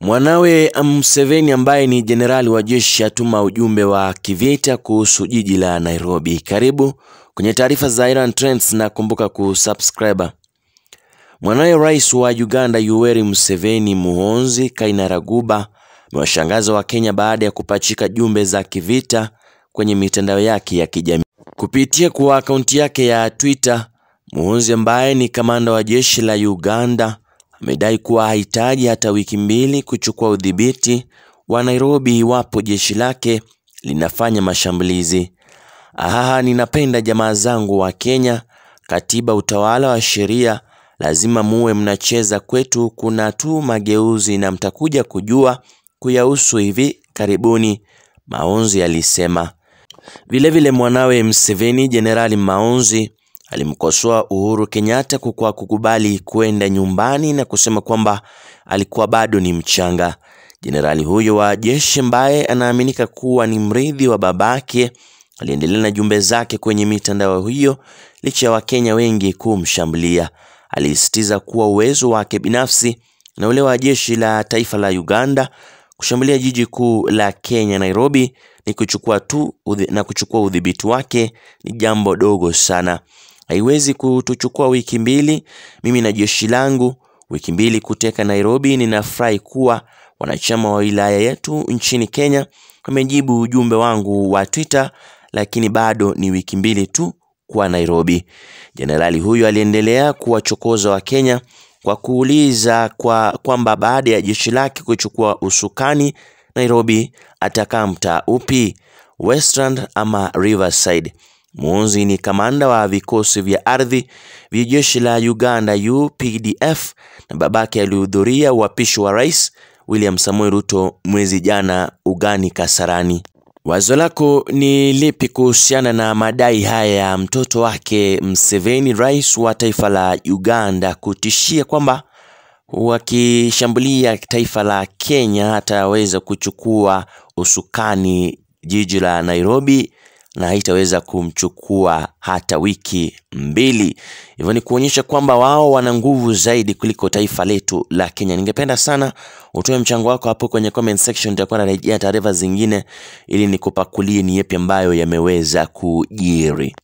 Mwanawe Museveni ambaye ni jenerali wa jeshi atuma ujumbe wa kivita kuhusu jiji la Nairobi. Karibu kwenye taarifa za Iran Trends na kumbuka kusubscribe. Mwanawe rais wa Uganda Yoweri Museveni Muhonzi Kainerugaba amewashangaza Wakenya baada ya kupachika jumbe za kivita kwenye mitandao yake ya kijamii kupitia kwa akaunti yake ya Twitter. Muhonzi ambaye ni kamanda wa jeshi la Uganda amedai kuwa hahitaji hata wiki mbili kuchukua udhibiti wa Nairobi iwapo jeshi lake linafanya mashambulizi. Aha, ninapenda jamaa zangu wa Kenya, katiba, utawala wa sheria, lazima muwe mnacheza kwetu. Kuna tu mageuzi na mtakuja kujua kuyahusu hivi karibuni, Maonzi alisema. Vilevile vile mwanawe Mseveni, Jenerali Maonzi alimkosoa Uhuru Kenyatta kwa kukubali kwenda nyumbani na kusema kwamba alikuwa bado ni mchanga. Jenerali huyo wa jeshi ambaye anaaminika kuwa ni mrithi wa babake aliendelea na jumbe zake kwenye mitandao hiyo licha ya Wakenya wengi kumshambulia. Alisisitiza kuwa uwezo wake binafsi na ule wa jeshi la taifa la Uganda kushambulia jiji kuu la Kenya Nairobi ni kuchukua tu na kuchukua udhibiti wake ni jambo dogo sana. Haiwezi kutuchukua wiki mbili, mimi na jeshi langu wiki mbili kuteka Nairobi. Ninafurahi kuwa wanachama wa wilaya yetu nchini Kenya wamejibu ujumbe wangu wa Twitter, lakini bado ni wiki mbili tu kwa Nairobi. Jenerali huyu aliendelea kuwachokoza wa kenya kwa kuuliza kwa kwamba baada ya jeshi lake kuchukua usukani Nairobi atakaa mtaa upi, Westland ama Riverside? Muunzi ni kamanda wa vikosi vya ardhi vya jeshi la Uganda UPDF na babake alihudhuria uapisho wa Rais William Samoei Ruto mwezi jana ugani Kasarani. Wazo lako ni lipi kuhusiana na madai haya ya mtoto wake Museveni, rais wa taifa la Uganda, kutishia kwamba wakishambulia taifa la Kenya hataweza kuchukua usukani jiji la Nairobi na haitaweza kumchukua hata wiki mbili. Hivyo ni kuonyesha kwamba wao wana nguvu zaidi kuliko taifa letu la Kenya. Ningependa sana utoe mchango wako hapo kwenye comment section, nitakuwa narejea taarifa zingine ili nikupakulie ni yapi ambayo yameweza kujiri.